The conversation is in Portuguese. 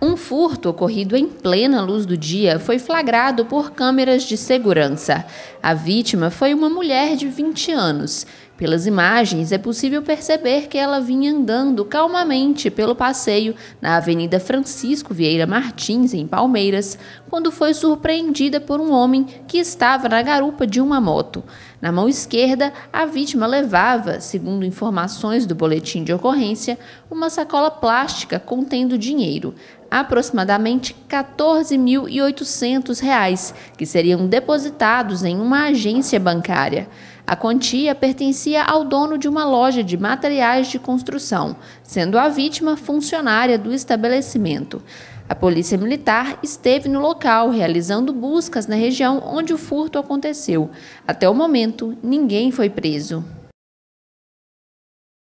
Um furto ocorrido em plena luz do dia foi flagrado por câmeras de segurança. A vítima foi uma mulher de 20 anos. Pelas imagens, é possível perceber que ela vinha andando calmamente pelo passeio na Avenida Francisco Vieira Martins, em Palmeiras, quando foi surpreendida por um homem que estava na garupa de uma moto. Na mão esquerda, a vítima levava, segundo informações do boletim de ocorrência, uma sacola plástica contendo dinheiro, aproximadamente R$ 14.800, que seriam depositados em uma agência bancária. A quantia pertencia ao dono de uma loja de materiais de construção, sendo a vítima funcionária do estabelecimento. A polícia militar esteve no local realizando buscas na região onde o furto aconteceu. Até o momento, ninguém foi preso.